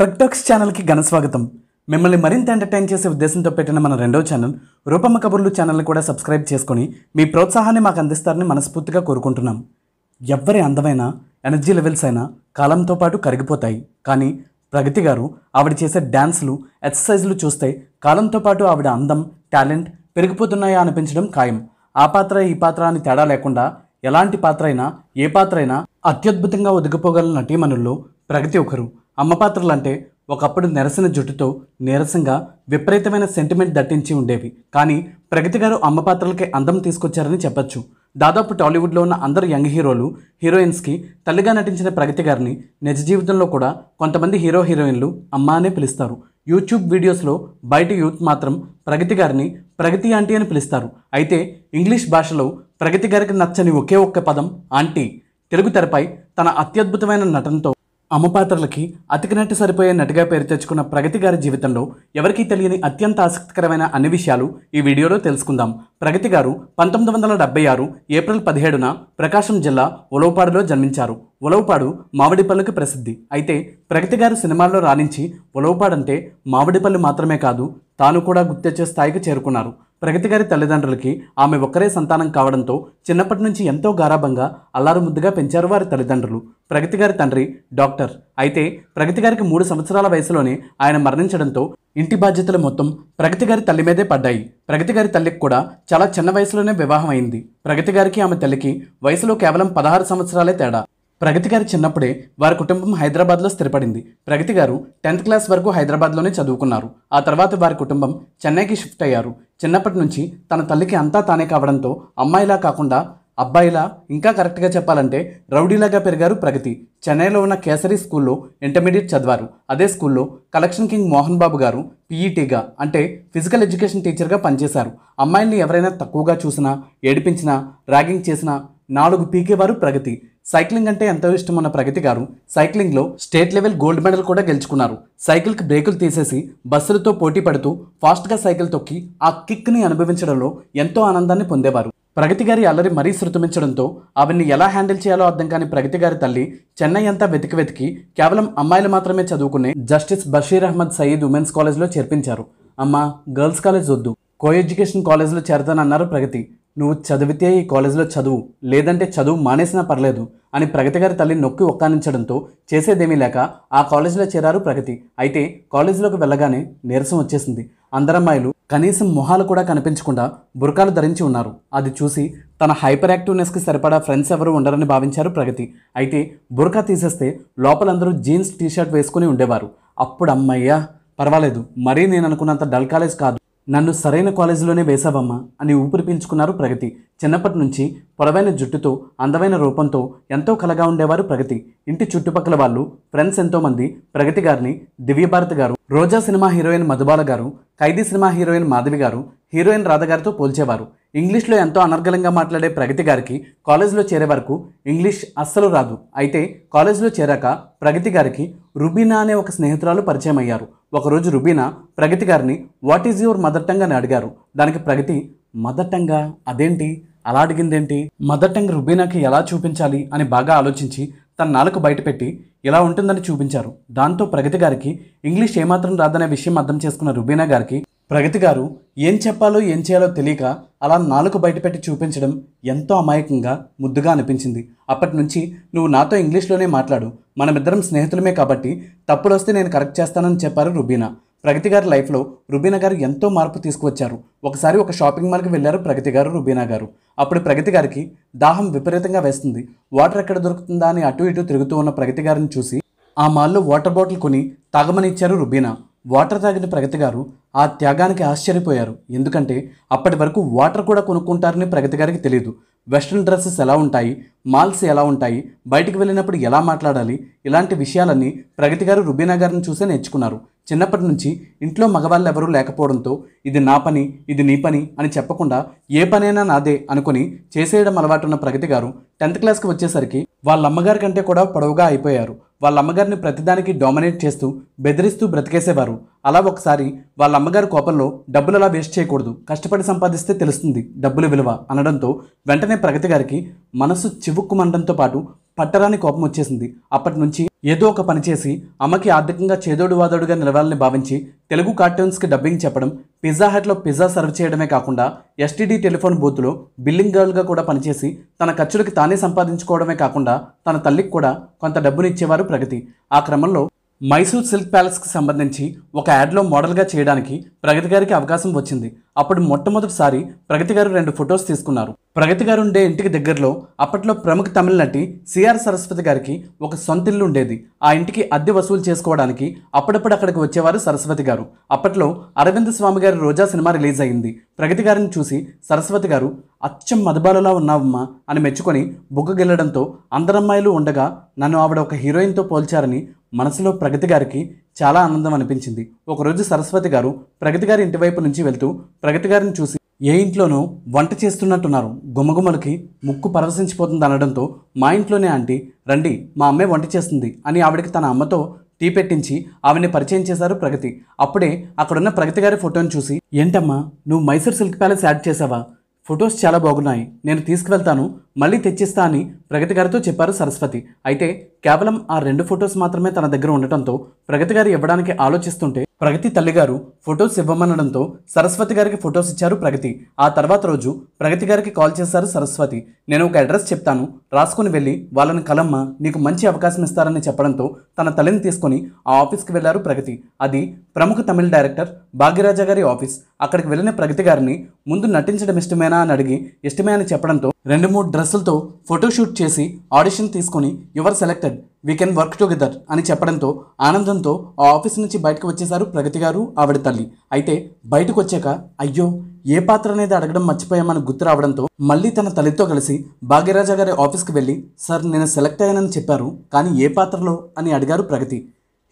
Talks ఛానల్కి ఘన స్వాగతం మిమ్మల్ని మరింత ఎంటర్టైన్ చేసే ఉద్దేశంతో పెట్టిన మన రెండో ఛానల్ రూపమ్మ కబుర్లు ఛానల్ని కూడా సబ్స్క్రైబ్ చేసుకొని మీ ప్రోత్సాహాన్ని మాకు అందిస్తారని మనస్ఫూర్తిగా కోరుకుంటున్నాం ఎవ్వరి అందమైన ఎనర్జీ లెవెల్స్ అయినా కాలంతో పాటు కరిగిపోతాయి కానీ ప్రగతి గారు ఆవిడ చేసే డ్యాన్స్లు ఎక్సర్సైజ్లు చూస్తే కాలంతో పాటు ఆవిడ అందం టాలెంట్ పెరిగిపోతున్నాయా అనిపించడం ఖాయం ఆ పాత్ర ఈ పాత్ర అని తేడా లేకుండా ఎలాంటి పాత్ర అయినా ఏ పాత్ర అయినా అత్యద్భుతంగా ఒదిగిపోగల నటీమణుల్లో ప్రగతి ఒకరు అమ్మపాత్రలు అంటే ఒకప్పుడు నిరసన జుట్టుతో నీరసంగా విపరీతమైన సెంటిమెంట్ దట్టించి ఉండేవి కానీ ప్రగతి గారు అమ్మపాత్రలకి అందం తీసుకొచ్చారని చెప్పొచ్చు దాదాపు టాలీవుడ్లో ఉన్న అందరు యంగ్ హీరోలు హీరోయిన్స్కి తల్లిగా నటించిన ప్రగతి గారిని నిజ జీవితంలో కూడా కొంతమంది హీరో హీరోయిన్లు అమ్మ అనే పిలుస్తారు యూట్యూబ్ వీడియోస్లో బయట యూత్ మాత్రం ప్రగతి గారిని ప్రగతి ఆంటీ అని పిలుస్తారు అయితే ఇంగ్లీష్ భాషలో ప్రగతి గారికి నచ్చని ఒకే ఒక్క పదం ఆంటీ తెలుగు తెరపై తన అత్యద్భుతమైన నటనతో అమ్మపాత్రలకి అతికినట్టు సరిపోయే నటిగా పేరు తెచ్చుకున్న ప్రగతి గారి జీవితంలో ఎవరికీ తెలియని అత్యంత ఆసక్తికరమైన అన్ని విషయాలు ఈ వీడియోలో తెలుసుకుందాం ప్రగతి గారు పంతొమ్మిది వందల డెబ్బై ఆరు ఏప్రిల్ పదిహేడున ప్రకాశం జిల్లా ఉలవపాడులో జన్మించారు ఉలవపాడు మామిడిపల్లుకి ప్రసిద్ధి అయితే ప్రగతి గారు సినిమాల్లో రాణించి ఉలవపాడంటే మామిడిపల్లి మాత్రమే కాదు తాను కూడా గుర్తించే స్థాయికి చేరుకున్నారు ప్రగతి గారి తల్లిదండ్రులకి ఆమె ఒక్కరే సంతానం కావడంతో చిన్నప్పటి నుంచి ఎంతో గారాభంగా అల్లారు ముద్దుగా పెంచారు వారి తల్లిదండ్రులు ప్రగతి గారి తండ్రి డాక్టర్ అయితే ప్రగతి గారికి మూడు సంవత్సరాల వయసులోనే ఆయన మరణించడంతో ఇంటి బాధ్యతలు మొత్తం ప్రగతి గారి తల్లి మీదే పడ్డాయి ప్రగతి గారి తల్లికి కూడా చాలా చిన్న వయసులోనే వివాహం అయింది ప్రగతి గారికి ఆమె తల్లికి వయసులో కేవలం పదహారు సంవత్సరాలే తేడా ప్రగతి గారి చిన్నప్పుడే వారి కుటుంబం హైదరాబాద్లో స్థిరపడింది ప్రగతి గారు టెన్త్ క్లాస్ వరకు హైదరాబాద్లోనే చదువుకున్నారు ఆ తర్వాత వారి కుటుంబం చెన్నైకి షిఫ్ట్ అయ్యారు చిన్నప్పటి నుంచి తన తల్లికి అంతా తానే కావడంతో అమ్మాయిలా కాకుండా అబ్బాయిలా ఇంకా కరెక్ట్గా చెప్పాలంటే రౌడీలాగా పెరిగారు ప్రగతి చెన్నైలో ఉన్న కేసరి స్కూల్లో ఇంటర్మీడియట్ చదివారు అదే స్కూల్లో కలెక్షన్ కింగ్ మోహన్ బాబు గారు పీఈటీగా అంటే ఫిజికల్ ఎడ్యుకేషన్ టీచర్గా పనిచేశారు అమ్మాయిల్ని ఎవరైనా తక్కువగా చూసినా ఏడిపించినా ర్యాగింగ్ చేసినా నాలుగు పీకేవారు ప్రగతి సైక్లింగ్ అంటే ఎంతో ఇష్టం ఉన్న ప్రగతి గారు సైక్లింగ్లో స్టేట్ లెవెల్ గోల్డ్ మెడల్ కూడా గెలుచుకున్నారు సైకిల్కి బ్రేకులు తీసేసి బస్సులతో పోటీ పడుతూ ఫాస్ట్గా సైకిల్ తొక్కి ఆ కిక్ని అనుభవించడంలో ఎంతో ఆనందాన్ని పొందేవారు ప్రగతి గారి అల్లరి మరీ శృతమించడంతో అవన్నీ ఎలా హ్యాండిల్ చేయాలో అర్థం కాని ప్రగతి గారి తల్లి చెన్నై అంతా వెతికి వెతికి కేవలం అమ్మాయిలు మాత్రమే చదువుకునే జస్టిస్ బషీర్ అహ్మద్ సయీద్ ఉమెన్స్ కాలేజ్లో చేర్పించారు అమ్మ గర్ల్స్ కాలేజ్ వద్దు కో ఎడ్యుకేషన్ కాలేజ్లో చేరతానన్నారు ప్రగతి నువ్వు చదివితే ఈ కాలేజీలో చదువు లేదంటే చదువు మానేసినా పర్లేదు అని ప్రగతి గారి తల్లి నొక్కి ఒక్కానించడంతో చేసేదేమీ లేక ఆ కాలేజీలో చేరారు ప్రగతి అయితే కాలేజీలోకి వెళ్ళగానే నీరసం వచ్చేసింది అందరమ్మాయిలు కనీసం మొహాలు కూడా కనిపించకుండా బురకాలు ధరించి ఉన్నారు అది చూసి తన హైపర్ యాక్టివ్నెస్కి సరిపడా ఫ్రెండ్స్ ఎవరు ఉండరని భావించారు ప్రగతి అయితే బురకా తీసేస్తే లోపలందరూ జీన్స్ టీషర్ట్ వేసుకుని ఉండేవారు అప్పుడు అమ్మయ్యా పర్వాలేదు మరీ నేను అనుకున్నంత డల్ కాలేజ్ కాదు నన్ను సరైన కాలేజీలోనే వేశావమ్మా అని ఊపిరి పీల్చుకున్నారు ప్రగతి చిన్నప్పటి నుంచి పొడవైన జుట్టుతో అందమైన రూపంతో ఎంతో కలగా ఉండేవారు ప్రగతి ఇంటి చుట్టుపక్కల వాళ్ళు ఫ్రెండ్స్ ఎంతోమంది ప్రగతి గారిని దివ్యభారత్ గారు రోజా సినిమా హీరోయిన్ మధుబాల గారు ఖైదీ సినిమా హీరోయిన్ మాధవి గారు హీరోయిన్ రాధ గారితో పోల్చేవారు ఇంగ్లీష్లో ఎంతో అనర్గళంగా మాట్లాడే ప్రగతి గారికి కాలేజీలో చేరే వరకు ఇంగ్లీష్ అస్సలు రాదు అయితే కాలేజీలో చేరాక ప్రగతి గారికి రుబీనా అనే ఒక స్నేహితురాలు పరిచయం అయ్యారు ఒకరోజు రుబీనా ప్రగతి గారిని what is your mother tongue అని అడిగారు దానికి ప్రగతి మదర్ టంగా అదేంటి అలా అడిగిందేంటి మదర్ టంగ్ రుబీనాకి ఎలా చూపించాలి అని బాగా ఆలోచించి తన నాలుగు బయటపెట్టి ఇలా ఉంటుందని చూపించారు దాంతో ప్రగతి గారికి ఇంగ్లీష్ ఏమాత్రం రాదనే విషయం అర్థం చేసుకున్న రుబీనా గారికి ప్రగతి గారు ఏం చెప్పాలో ఏం చేయాలో తెలియక అలా నాలుగు బయటపెట్టి చూపించడం ఎంతో అమాయకంగా ముద్దుగా అనిపించింది అప్పటి నుంచి నువ్వు నాతో ఇంగ్లీష్లోనే మాట్లాడు మనమిద్దరం స్నేహితులమే కాబట్టి తప్పులొస్తే నేను కరెక్ట్ చేస్తానని చెప్పారు రుబీనా ప్రగతి గారి లైఫ్లో రుబీనా గారు ఎంతో మార్పు తీసుకువచ్చారు ఒకసారి ఒక షాపింగ్ మాల్కి వెళ్ళారు ప్రగతి గారు రుబీనా గారు అప్పుడు ప్రగతి గారికి దాహం విపరీతంగా వేస్తుంది వాటర్ ఎక్కడ దొరుకుతుందా అని అటు ఇటు తిరుగుతూ ఉన్న ప్రగతి గారిని చూసి ఆ మాల్లో వాటర్ బాటిల్ కొని తాగమని ఇచ్చారు రుబీనా వాటర్ తాగిన ప్రగతి గారు ఆ త్యాగానికి ఆశ్చర్యపోయారు ఎందుకంటే అప్పటి వరకు వాటర్ కూడా కొనుక్కుంటారని ప్రగతి గారికి తెలియదు వెస్ట్రన్ డ్రెస్సెస్ ఎలా ఉంటాయి మాల్స్ ఎలా ఉంటాయి బయటికి వెళ్ళినప్పుడు ఎలా మాట్లాడాలి ఇలాంటి విషయాలన్నీ ప్రగతి గారు రుబీనా గారిని చూసే నేర్చుకున్నారు చిన్నప్పటి నుంచి ఇంట్లో మగవాళ్ళు ఎవరూ లేకపోవడంతో ఇది నా పని ఇది నీ పని అని చెప్పకుండా ఏ పనైనా నాదే అనుకుని చేసేయడం అలవాటున్న ప్రగతి గారు టెన్త్ క్లాస్కి వచ్చేసరికి వాళ్ళమ్మగారి కంటే కూడా పొడవుగా అయిపోయారు వాళ్ళ అమ్మగారిని ప్రతిదానికి డామినేట్ చేస్తూ బెదిరిస్తూ బ్రతికేసేవారు అలా ఒకసారి వాళ్ళమ్మగారి కోపంలో డబ్బులు అలా వేస్ట్ చేయకూడదు కష్టపడి సంపాదిస్తే తెలుస్తుంది డబ్బులు విలువ అనడంతో వెంటనే ప్రగతి గారికి మనసు చివుక్కుమండంతో పాటు పట్టరాని కోపం వచ్చేసింది అప్పటి నుంచి ఏదో ఒక పని చేసి అమ్మకి ఆర్థికంగా చేదోడు వాదోడుగా నిలవాలని భావించి తెలుగు కార్టూన్స్కి డబ్బింగ్ చెప్పడం పిజ్జా హట్లో పిజ్జా సర్వ్ చేయడమే కాకుండా ఎస్టీడీ టెలిఫోన్ బూత్లో బిల్లింగ్ గర్ల్గా కూడా పనిచేసి తన ఖర్చులకి తానే సంపాదించుకోవడమే కాకుండా తన తల్లికి కూడా కొంత డబ్బునిచ్చేవారు ప్రగతి ఆ క్రమంలో మైసూర్ సిల్క్ ప్యాలెస్కి సంబంధించి ఒక యాడ్లో మోడల్గా చేయడానికి ప్రగతి గారికి అవకాశం వచ్చింది అప్పుడు మొట్టమొదటిసారి ప్రగతి గారు రెండు ఫొటోస్ తీసుకున్నారు ప్రగతి గారు ఉండే ఇంటికి దగ్గరలో అప్పట్లో ప్రముఖ తమిళ నటి సిఆర్ సరస్వతి గారికి ఒక సొంత ఇల్లు ఉండేది ఆ ఇంటికి అద్దె వసూలు చేసుకోవడానికి అప్పుడప్పుడు అక్కడికి వచ్చేవారు సరస్వతి గారు అప్పట్లో అరవింద్ స్వామి గారి రోజా సినిమా రిలీజ్ అయింది ప్రగతి గారిని చూసి సరస్వతి గారు అచ్చం మదబాలులా ఉన్నావమ్మా అని మెచ్చుకొని బుగ్గ బుగ్గగిల్లడంతో అందరమ్మాయిలు ఉండగా నన్ను ఆవిడ ఒక హీరోయిన్తో పోల్చారని మనసులో ప్రగతి గారికి చాలా ఆనందం అనిపించింది ఒకరోజు సరస్వతి గారు ప్రగతి గారి ఇంటి వైపు నుంచి వెళ్తూ ప్రగతి గారిని చూసి ఏ ఇంట్లోనూ వంట చేస్తున్నట్టున్నారు గుమ్మగుమ్మలకి ముక్కు పరవశించిపోతుంది అనడంతో మా ఇంట్లోనే ఆంటీ రండి మా అమ్మే వంట చేస్తుంది అని ఆవిడకి తన అమ్మతో టీ పెట్టించి ఆవిడని పరిచయం చేశారు ప్రగతి అప్పుడే అక్కడున్న ప్రగతి గారి ఫోటోని చూసి ఏంటమ్మా నువ్వు మైసూర్ సిల్క్ ప్యాలెస్ యాడ్ చేసావా ఫొటోస్ చాలా బాగున్నాయి నేను తీసుకువెళ్తాను మళ్ళీ తెచ్చిస్తా అని ప్రగతి గారితో చెప్పారు సరస్వతి అయితే కేవలం ఆ రెండు ఫొటోస్ మాత్రమే తన దగ్గర ఉండటంతో ప్రగతి గారు ఇవ్వడానికి ఆలోచిస్తుంటే ప్రగతి తల్లిగారు ఫొటోస్ ఇవ్వమనడంతో సరస్వతి గారికి ఫొటోస్ ఇచ్చారు ప్రగతి ఆ తర్వాత రోజు ప్రగతి గారికి కాల్ చేశారు సరస్వతి నేను ఒక అడ్రస్ చెప్తాను రాసుకుని వెళ్ళి వాళ్ళని కలమ్మ నీకు మంచి అవకాశం ఇస్తారని చెప్పడంతో తన తల్లిని తీసుకొని ఆ ఆఫీస్కి వెళ్ళారు ప్రగతి అది ప్రముఖ తమిళ డైరెక్టర్ భాగ్యరాజా గారి ఆఫీస్ అక్కడికి వెళ్ళిన ప్రగతి గారిని ముందు నటించడం ఇష్టమేనా అని అడిగి ఇష్టమే అని చెప్పడంతో రెండు మూడు డ్రెస్ డ్రెస్సులతో ఫోటోషూట్ చేసి ఆడిషన్ తీసుకొని your selected we can work together అని చెప్పడంతో ఆనందంతో ఆ ఆఫీస్ నుంచి బయటకు వచ్చేశారు ప్రగతి గారు ఆవిడ తల్లి అయితే బయటకు వచ్చాక అయ్యో ఏ పాత్ర అనేది అడగడం మర్చిపోయామని గుర్తు రావడంతో మళ్ళీ తన తల్లితో కలిసి భాగ్యరాజా గారి ఆఫీస్కి వెళ్ళి సార్ నేను సెలెక్ట్ అయ్యానని చెప్పారు కానీ ఏ పాత్రలో అని అడిగారు ప్రగతి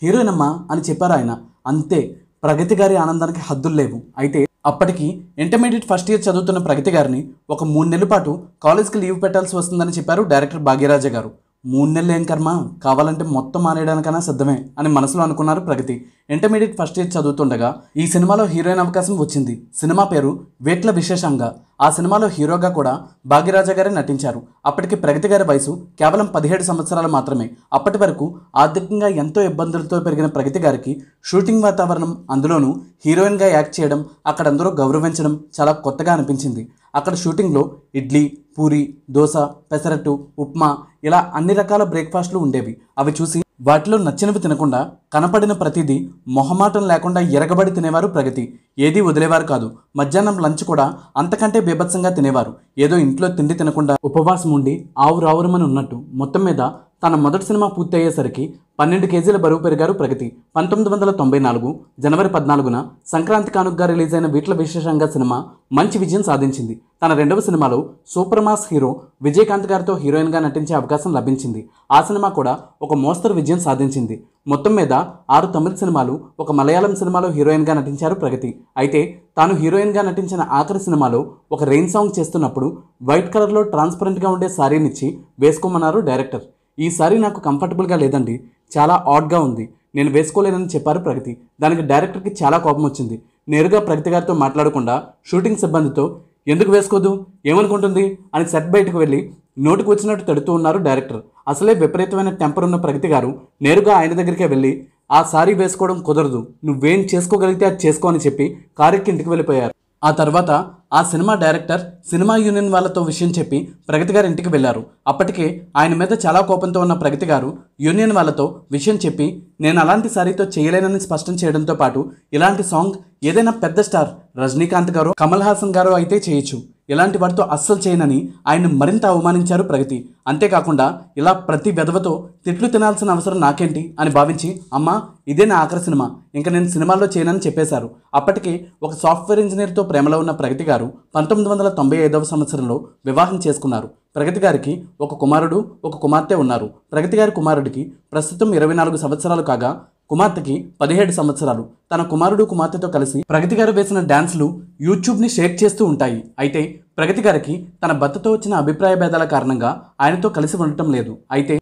హీరోయిన్ అమ్మా అని చెప్పారు ఆయన అంతే ప్రగతి గారి ఆనందానికి హద్దులు లేవు అయితే అప్పటికి ఇంటర్మీడియట్ ఫస్ట్ ఇయర్ చదువుతున్న ప్రగతి గారిని ఒక మూడు నెలల పాటు కాలేజ్కి లీవ్ పెట్టాల్సి వస్తుందని చెప్పారు డైరెక్టర్ భాగ్యరాజ గారు మూడు నెలలు ఏం కర్మ కావాలంటే మొత్తం మానేయడానికైనా సిద్ధమే అని మనసులో అనుకున్నారు ప్రగతి ఇంటర్మీడియట్ ఫస్ట్ ఇయర్ చదువుతుండగా ఈ సినిమాలో హీరోయిన్ అవకాశం వచ్చింది సినిమా పేరు వేట్ల విశేషంగా ఆ సినిమాలో హీరోగా కూడా భాగ్యరాజా గారే నటించారు అప్పటికి ప్రగతి గారి వయసు కేవలం పదిహేడు సంవత్సరాలు మాత్రమే అప్పటి వరకు ఆర్థికంగా ఎంతో ఇబ్బందులతో పెరిగిన ప్రగతి గారికి షూటింగ్ వాతావరణం అందులోనూ హీరోయిన్గా యాక్ట్ చేయడం అక్కడ అందరూ గౌరవించడం చాలా కొత్తగా అనిపించింది అక్కడ షూటింగ్లో ఇడ్లీ పూరి దోశ పెసరట్టు ఉప్మా ఇలా అన్ని రకాల బ్రేక్ఫాస్ట్లు ఉండేవి అవి చూసి వాటిలో నచ్చినవి తినకుండా కనపడిన ప్రతిదీ మొహమాటం లేకుండా ఎరగబడి తినేవారు ప్రగతి ఏదీ వదిలేవారు కాదు మధ్యాహ్నం లంచ్ కూడా అంతకంటే బీభత్సంగా తినేవారు ఏదో ఇంట్లో తిండి తినకుండా ఉపవాసం ఉండి ఆవురావురమని ఉన్నట్టు మొత్తం మీద తన మొదటి సినిమా పూర్తయ్యేసరికి పన్నెండు కేజీల బరువు పెరిగారు ప్రగతి పంతొమ్మిది వందల తొంభై నాలుగు జనవరి పద్నాలుగున సంక్రాంతి కానుగ్గా రిలీజ్ అయిన వీట్ల విశేషంగా సినిమా మంచి విజయం సాధించింది తన రెండవ సినిమాలో సూపర్ మాస్ హీరో విజయకాంత్ గారితో హీరోయిన్గా నటించే అవకాశం లభించింది ఆ సినిమా కూడా ఒక మోస్తరు విజయం సాధించింది మొత్తం మీద ఆరు తమిళ సినిమాలు ఒక మలయాళం సినిమాలో హీరోయిన్గా నటించారు ప్రగతి అయితే తాను హీరోయిన్గా నటించిన ఆఖరి సినిమాలో ఒక రెయిన్ సాంగ్ చేస్తున్నప్పుడు వైట్ కలర్లో ట్రాన్స్పరెంట్గా ఉండే శారీనిచ్చి వేసుకోమన్నారు డైరెక్టర్ ఈ సారీ నాకు కంఫర్టబుల్గా లేదండి చాలా ఆడ్గా ఉంది నేను వేసుకోలేనని చెప్పారు ప్రగతి దానికి డైరెక్టర్కి చాలా కోపం వచ్చింది నేరుగా ప్రగతి గారితో మాట్లాడకుండా షూటింగ్ సిబ్బందితో ఎందుకు వేసుకోదు ఏమనుకుంటుంది అని సెట్ బయటకు వెళ్ళి నోటికి వచ్చినట్టు తడుతూ ఉన్నారు డైరెక్టర్ అసలే విపరీతమైన టెంపర్ ఉన్న ప్రగతి గారు నేరుగా ఆయన దగ్గరికే వెళ్ళి ఆ సారీ వేసుకోవడం కుదరదు నువ్వేం చేసుకోగలిగితే అది చేసుకో అని చెప్పి కారుకి ఇంటికి వెళ్ళిపోయారు ఆ తర్వాత ఆ సినిమా డైరెక్టర్ సినిమా యూనియన్ వాళ్ళతో విషయం చెప్పి ప్రగతి గారి ఇంటికి వెళ్ళారు అప్పటికే ఆయన మీద చాలా కోపంతో ఉన్న ప్రగతి గారు యూనియన్ వాళ్ళతో విషయం చెప్పి నేను అలాంటి సారీతో చేయలేనని స్పష్టం చేయడంతో పాటు ఇలాంటి సాంగ్ ఏదైనా పెద్ద స్టార్ రజనీకాంత్ గారు కమల్ హాసన్ గారు అయితే చేయొచ్చు ఇలాంటి వాటితో అస్సలు చేయనని ఆయన మరింత అవమానించారు ప్రగతి అంతేకాకుండా ఇలా ప్రతి వెధవతో తిట్లు తినాల్సిన అవసరం నాకేంటి అని భావించి అమ్మ ఇదే నా ఆఖరి సినిమా ఇంకా నేను సినిమాల్లో చేయనని చెప్పేశారు అప్పటికే ఒక సాఫ్ట్వేర్ ఇంజనీర్తో ప్రేమలో ఉన్న ప్రగతి గారు పంతొమ్మిది వందల తొంభై ఐదవ సంవత్సరంలో వివాహం చేసుకున్నారు ప్రగతి గారికి ఒక కుమారుడు ఒక కుమార్తె ఉన్నారు ప్రగతి గారి కుమారుడికి ప్రస్తుతం ఇరవై నాలుగు సంవత్సరాలు కాగా కుమార్తెకి పదిహేడు సంవత్సరాలు తన కుమారుడు కుమార్తెతో కలిసి ప్రగతి గారు వేసిన డ్యాన్స్లు యూట్యూబ్ని షేర్ చేస్తూ ఉంటాయి అయితే ప్రగతి గారికి తన భర్తతో వచ్చిన అభిప్రాయ భేదాల కారణంగా ఆయనతో కలిసి ఉండటం లేదు అయితే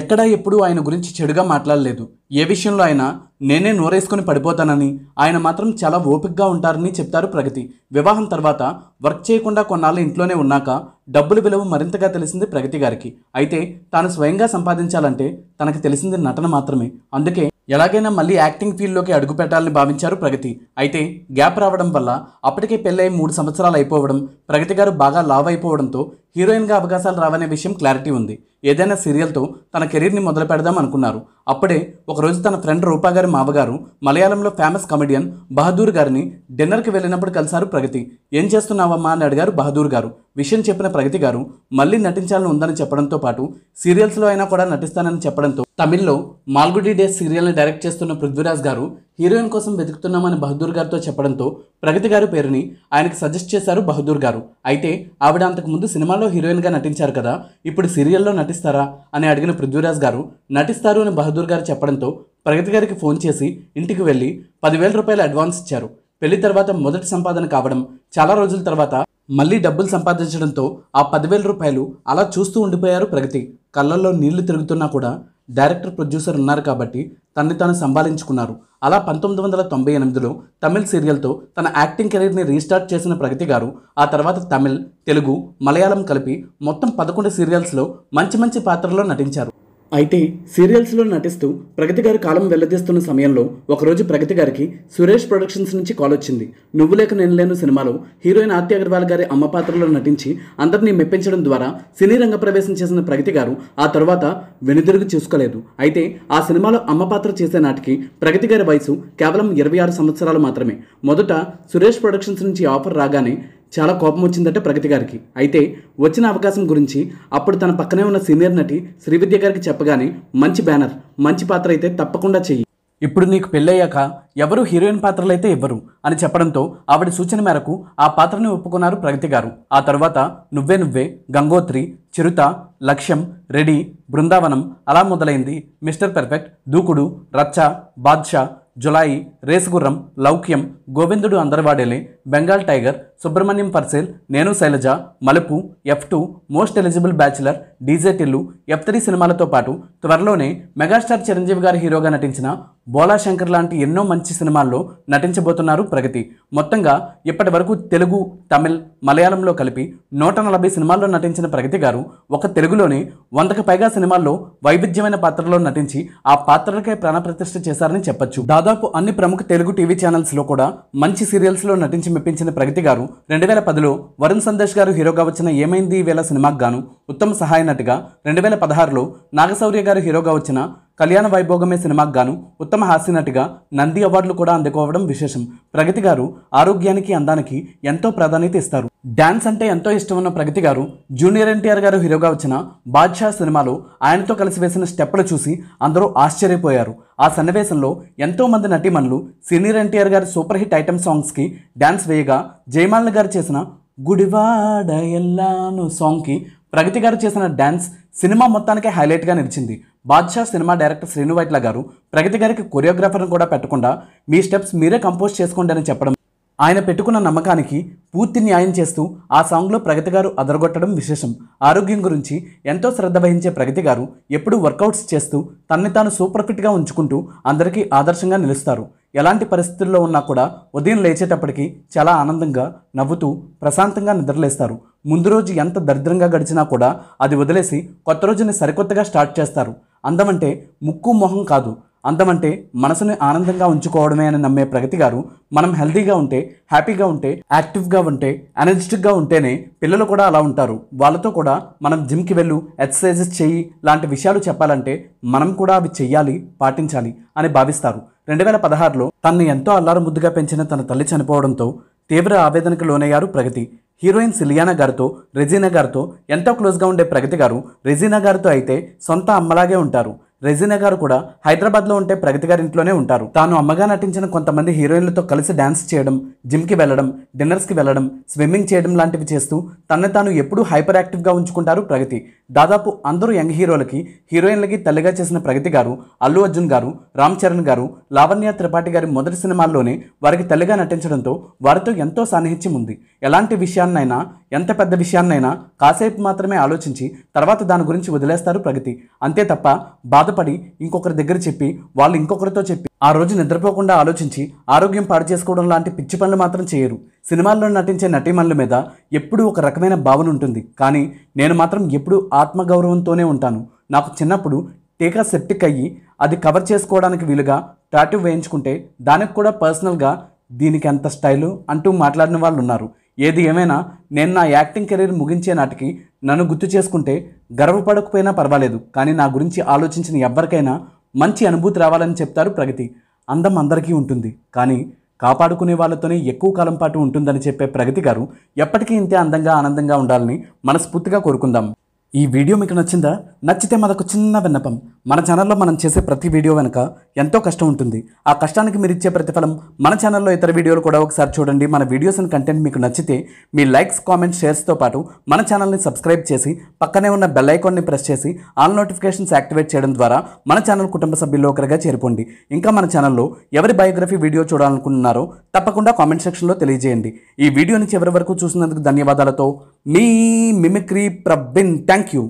ఎక్కడా ఎప్పుడూ ఆయన గురించి చెడుగా మాట్లాడలేదు ఏ విషయంలో అయినా నేనే నోరేసుకొని పడిపోతానని ఆయన మాత్రం చాలా ఓపిక్గా ఉంటారని చెప్తారు ప్రగతి వివాహం తర్వాత వర్క్ చేయకుండా కొన్నాళ్ళు ఇంట్లోనే ఉన్నాక డబ్బుల విలువ మరింతగా తెలిసింది ప్రగతి గారికి అయితే తాను స్వయంగా సంపాదించాలంటే తనకు తెలిసింది నటన మాత్రమే అందుకే ఎలాగైనా మళ్ళీ యాక్టింగ్ ఫీల్డ్లోకి అడుగు పెట్టాలని భావించారు ప్రగతి అయితే గ్యాప్ రావడం వల్ల అప్పటికే పెళ్ళై మూడు సంవత్సరాలు అయిపోవడం ప్రగతి గారు బాగా లావ్ అయిపోవడంతో హీరోయిన్గా అవకాశాలు రావనే విషయం క్లారిటీ ఉంది ఏదైనా సీరియల్తో తన కెరీర్ని మొదలు పెడదాం అనుకున్నారు అప్పుడే ఒకరోజు తన ఫ్రెండ్ రూపా గారి మామగారు మలయాళంలో ఫేమస్ కమెడియన్ బహదూర్ గారిని డిన్నర్కి వెళ్ళినప్పుడు కలిశారు ప్రగతి ఏం చేస్తున్నావమ్మా అని అడిగారు బహదూర్ గారు విషయం చెప్పిన ప్రగతి గారు మళ్ళీ నటించాలని ఉందని చెప్పడంతో పాటు సీరియల్స్లో అయినా కూడా నటిస్తానని చెప్పడంతో తమిళ్లో మాల్గుడి డే సీరియల్ని డైరెక్ట్ చేస్తున్న పృథ్వీరాజ్ గారు హీరోయిన్ కోసం వెతుకుతున్నామని బహదూర్ గారితో చెప్పడంతో ప్రగతి గారి పేరుని ఆయనకు సజెస్ట్ చేశారు బహదూర్ గారు అయితే ఆవిడ అంతకుముందు సినిమాలో హీరోయిన్గా నటించారు కదా ఇప్పుడు సీరియల్లో నటిస్తారా అని అడిగిన పృథ్వీరాజ్ గారు నటిస్తారు అని బహదూర్ గారు చెప్పడంతో ప్రగతి గారికి ఫోన్ చేసి ఇంటికి వెళ్ళి పదివేల రూపాయలు అడ్వాన్స్ ఇచ్చారు పెళ్లి తర్వాత మొదటి సంపాదన కావడం చాలా రోజుల తర్వాత మళ్ళీ డబ్బులు సంపాదించడంతో ఆ పదివేల రూపాయలు అలా చూస్తూ ఉండిపోయారు ప్రగతి కళ్ళల్లో నీళ్లు తిరుగుతున్నా కూడా డైరెక్టర్ ప్రొడ్యూసర్ ఉన్నారు కాబట్టి తనని తాను సంభాలించుకున్నారు అలా పంతొమ్మిది వందల తొంభై ఎనిమిదిలో తమిళ్ సీరియల్తో తన యాక్టింగ్ కెరీర్ని రీస్టార్ట్ చేసిన ప్రగతి గారు ఆ తర్వాత తమిళ్ తెలుగు మలయాళం కలిపి మొత్తం పదకొండు సీరియల్స్లో మంచి మంచి పాత్రల్లో నటించారు అయితే సీరియల్స్లో నటిస్తూ ప్రగతి గారు కాలం వెల్లదీస్తున్న సమయంలో ఒకరోజు ప్రగతి గారికి సురేష్ ప్రొడక్షన్స్ నుంచి కాల్ వచ్చింది నువ్వు లేక నేను లేను సినిమాలో హీరోయిన్ ఆర్తి అగర్వాల్ గారి అమ్మ పాత్రలో నటించి అందరినీ మెప్పించడం ద్వారా సినీ రంగ ప్రవేశం చేసిన ప్రగతి గారు ఆ తర్వాత వెనుదిరుగు చూసుకోలేదు అయితే ఆ సినిమాలో అమ్మ పాత్ర చేసే నాటికి ప్రగతి గారి వయసు కేవలం ఇరవై ఆరు సంవత్సరాలు మాత్రమే మొదట సురేష్ ప్రొడక్షన్స్ నుంచి ఆఫర్ రాగానే చాలా కోపం వచ్చిందట ప్రగతి గారికి అయితే వచ్చిన అవకాశం గురించి అప్పుడు తన పక్కనే ఉన్న సీనియర్ నటి శ్రీవిద్య గారికి చెప్పగానే మంచి బ్యానర్ మంచి పాత్ర అయితే తప్పకుండా చెయ్యి ఇప్పుడు నీకు పెళ్ళయ్యాక ఎవరు హీరోయిన్ పాత్రలు అయితే ఇవ్వరు అని చెప్పడంతో ఆవిడ సూచన మేరకు ఆ పాత్రని ఒప్పుకున్నారు ప్రగతి గారు ఆ తర్వాత నువ్వే నువ్వే గంగోత్రి చిరుత లక్ష్యం రెడీ బృందావనం అలా మొదలైంది మిస్టర్ పర్ఫెక్ట్ దూకుడు రచ్చ బాద్షా జులాయి రేసుగుర్రం లౌక్యం గోవిందుడు అందరవాడేలే బెంగాల్ టైగర్ సుబ్రహ్మణ్యం పర్సేల్ నేను శైలజ మలుపు ఎఫ్ టూ మోస్ట్ ఎలిజిబుల్ బ్యాచిలర్ డీజే టిల్లు ఎఫ్ త్రీ సినిమాలతో పాటు త్వరలోనే మెగాస్టార్ చిరంజీవి గారి హీరోగా నటించిన బోలా శంకర్ లాంటి ఎన్నో మంచి సినిమాల్లో నటించబోతున్నారు ప్రగతి మొత్తంగా ఇప్పటి వరకు తెలుగు తమిళ్ మలయాళంలో కలిపి నూట నలభై సినిమాల్లో నటించిన ప్రగతి గారు ఒక తెలుగులోనే వందకు పైగా సినిమాల్లో వైవిధ్యమైన పాత్రలో నటించి ఆ పాత్రలకే ప్రాణప్రతిష్ఠ చేశారని చెప్పొచ్చు దాదాపు అన్ని ప్రముఖ తెలుగు టీవీ ఛానల్స్లో కూడా మంచి సీరియల్స్లో నటించి మెప్పించిన ప్రగతి గారు రెండు వేల పదిలో వరుణ్ సందేశ్ గారు హీరోగా వచ్చిన ఏమైంది వేళ సినిమాకు గాను ఉత్తమ సహాయ నటిగా రెండు వేల పదహారులో నాగశౌర్య గారు హీరోగా వచ్చిన కళ్యాణ వైభోగమే సినిమాకు గాను ఉత్తమ హాస్యనటిగా నంది అవార్డులు కూడా అందుకోవడం విశేషం ప్రగతి గారు ఆరోగ్యానికి అందానికి ఎంతో ప్రాధాన్యత ఇస్తారు డ్యాన్స్ అంటే ఎంతో ఇష్టం ఉన్న ప్రగతి గారు జూనియర్ ఎన్టీఆర్ గారు హీరోగా వచ్చిన బాద్షా సినిమాలో ఆయనతో కలిసి వేసిన స్టెప్లు చూసి అందరూ ఆశ్చర్యపోయారు ఆ సన్నివేశంలో ఎంతో మంది నటీమణులు సీనియర్ ఎన్టీఆర్ గారి సూపర్ హిట్ ఐటమ్ సాంగ్స్కి డ్యాన్స్ వేయగా జయమాలిని గారు చేసిన గుడివాడ ఎల్లాను సాంగ్కి ప్రగతి గారు చేసిన డ్యాన్స్ సినిమా మొత్తానికి హైలైట్గా నిలిచింది బాద్షా సినిమా డైరెక్టర్ శ్రీనువైట్ల గారు ప్రగతి గారికి కొరియోగ్రాఫర్ను కూడా పెట్టకుండా మీ స్టెప్స్ మీరే కంపోజ్ చేసుకోండి అని చెప్పడం ఆయన పెట్టుకున్న నమ్మకానికి పూర్తి న్యాయం చేస్తూ ఆ సాంగ్లో ప్రగతి గారు అదరగొట్టడం విశేషం ఆరోగ్యం గురించి ఎంతో శ్రద్ధ వహించే ప్రగతి గారు ఎప్పుడూ వర్కౌట్స్ చేస్తూ తన్ని తాను సూపర్ ఫిట్గా ఉంచుకుంటూ అందరికీ ఆదర్శంగా నిలుస్తారు ఎలాంటి పరిస్థితుల్లో ఉన్నా కూడా ఉదయం లేచేటప్పటికి చాలా ఆనందంగా నవ్వుతూ ప్రశాంతంగా నిద్రలేస్తారు ముందు రోజు ఎంత దరిద్రంగా గడిచినా కూడా అది వదిలేసి కొత్త రోజుని సరికొత్తగా స్టార్ట్ చేస్తారు అందమంటే ముక్కు మొహం కాదు అందమంటే మనసుని ఆనందంగా ఉంచుకోవడమే అని నమ్మే ప్రగతి గారు మనం హెల్తీగా ఉంటే హ్యాపీగా ఉంటే యాక్టివ్గా ఉంటే ఎనర్జెటిక్గా ఉంటేనే పిల్లలు కూడా అలా ఉంటారు వాళ్ళతో కూడా మనం జిమ్కి వెళ్ళు ఎక్సర్సైజెస్ చేయి లాంటి విషయాలు చెప్పాలంటే మనం కూడా అవి చెయ్యాలి పాటించాలి అని భావిస్తారు రెండు వేల పదహారులో తనను ఎంతో అల్లారు ముద్దుగా పెంచిన తన తల్లి చనిపోవడంతో తీవ్ర ఆవేదనకు లోనయ్యారు ప్రగతి హీరోయిన్ సిలియానా గారితో రెజీనా గారితో ఎంతో క్లోజ్గా ఉండే ప్రగతి గారు రెజీనా గారితో అయితే సొంత అమ్మలాగే ఉంటారు రెజీనా గారు కూడా హైదరాబాద్లో ఉంటే ప్రగతి గారి ఇంట్లోనే ఉంటారు తాను అమ్మగా నటించిన కొంతమంది హీరోయిన్లతో కలిసి డ్యాన్స్ చేయడం జిమ్ వెళ్లడం వెళ్ళడం కి వెళ్ళడం స్విమ్మింగ్ చేయడం లాంటివి చేస్తూ తనను తాను ఎప్పుడూ హైపర్ యాక్టివ్గా ఉంచుకుంటారు ప్రగతి దాదాపు అందరూ యంగ్ హీరోలకి హీరోయిన్లకి తల్లిగా చేసిన ప్రగతి గారు అల్లు అర్జున్ గారు రామ్ చరణ్ గారు లావణ్య త్రిపాఠి గారి మొదటి సినిమాల్లోనే వారికి తల్లిగా నటించడంతో వారితో ఎంతో సాన్నిహిత్యం ఉంది ఎలాంటి విషయాన్నైనా ఎంత పెద్ద విషయాన్నైనా కాసేపు మాత్రమే ఆలోచించి తర్వాత దాని గురించి వదిలేస్తారు ప్రగతి అంతే తప్ప బాధ బాధపడి ఇంకొకరి దగ్గర చెప్పి వాళ్ళు ఇంకొకరితో చెప్పి ఆ రోజు నిద్రపోకుండా ఆలోచించి ఆరోగ్యం పాడు చేసుకోవడం లాంటి పిచ్చి పనులు మాత్రం చేయరు సినిమాల్లో నటించే నటీమణుల మీద ఎప్పుడూ ఒక రకమైన భావన ఉంటుంది కానీ నేను మాత్రం ఎప్పుడూ ఆత్మగౌరవంతోనే ఉంటాను నాకు చిన్నప్పుడు టీకా సెప్టిక్ అయ్యి అది కవర్ చేసుకోవడానికి వీలుగా టాటూ వేయించుకుంటే దానికి కూడా పర్సనల్గా దీనికి అంత స్టైలు అంటూ మాట్లాడిన వాళ్ళు ఉన్నారు ఏది ఏమైనా నేను నా యాక్టింగ్ కెరీర్ ముగించే నాటికి నన్ను గుర్తు చేసుకుంటే గర్వపడకపోయినా పర్వాలేదు కానీ నా గురించి ఆలోచించిన ఎవ్వరికైనా మంచి అనుభూతి రావాలని చెప్తారు ప్రగతి అందం అందరికీ ఉంటుంది కానీ కాపాడుకునే వాళ్ళతోనే ఎక్కువ కాలం పాటు ఉంటుందని చెప్పే ప్రగతి గారు ఎప్పటికీ ఇంతే అందంగా ఆనందంగా ఉండాలని మనస్ఫూర్తిగా కోరుకుందాం ఈ వీడియో మీకు నచ్చిందా నచ్చితే మనకు చిన్న విన్నపం మన ఛానల్లో మనం చేసే ప్రతి వీడియో వెనుక ఎంతో కష్టం ఉంటుంది ఆ కష్టానికి మీరు ఇచ్చే ప్రతిఫలం మన ఛానల్లో ఇతర వీడియోలు కూడా ఒకసారి చూడండి మన వీడియోస్ అండ్ కంటెంట్ మీకు నచ్చితే మీ లైక్స్ కామెంట్స్ షేర్స్తో పాటు మన ఛానల్ని సబ్స్క్రైబ్ చేసి పక్కనే ఉన్న బెల్ ఐకాన్ని ప్రెస్ చేసి ఆల్ నోటిఫికేషన్స్ యాక్టివేట్ చేయడం ద్వారా మన ఛానల్ కుటుంబ సభ్యుల్లో ఒకరిగా చేరుకోండి ఇంకా మన ఛానల్లో ఎవరి బయోగ్రఫీ వీడియో చూడాలనుకుంటున్నారో తప్పకుండా కామెంట్ సెక్షన్లో తెలియజేయండి ఈ వీడియోని చివరి వరకు చూసినందుకు ధన్యవాదాలతో Me Mimicry Prabin. Thank you.